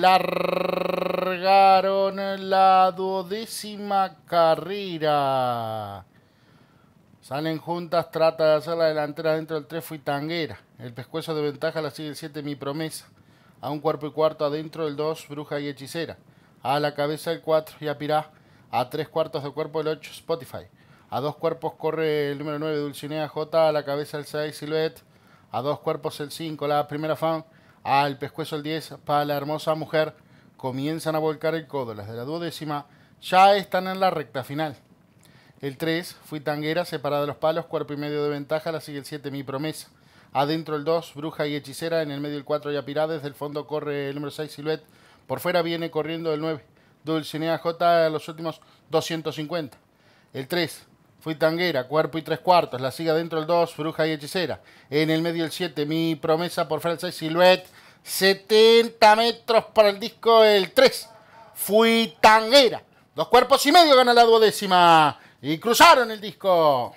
largaron la duodécima carrera. Salen juntas, trata de hacer la delantera dentro del 3 Fuitanguera. tanguera. El pescuezo de ventaja la sigue el 7, mi promesa. A un cuerpo y cuarto adentro el 2, bruja y hechicera. A la cabeza el 4, Yapirá. A tres cuartos de cuerpo el 8, Spotify. A dos cuerpos corre el número 9, Dulcinea J. A la cabeza el 6, Silhouette. A dos cuerpos el 5, la primera fan al pescuezo el 10 para la hermosa mujer, comienzan a volcar el codo. Las de la duodécima ya están en la recta final. El 3, fui tanguera, separada de los palos, cuerpo y medio de ventaja, la sigue el 7, mi promesa. Adentro el 2, bruja y hechicera, en el medio el 4, Yapirá, desde el fondo corre el número 6, Silhouette, por fuera viene corriendo el 9, Dulcinea J a los últimos 250. El 3, Fui tanguera, cuerpo y tres cuartos. La siga dentro el dos, bruja y hechicera. En el medio el 7, mi promesa por Franza y Silhouette. 70 metros para el disco el 3. Fui tanguera. Dos cuerpos y medio gana la duodécima. Y cruzaron el disco.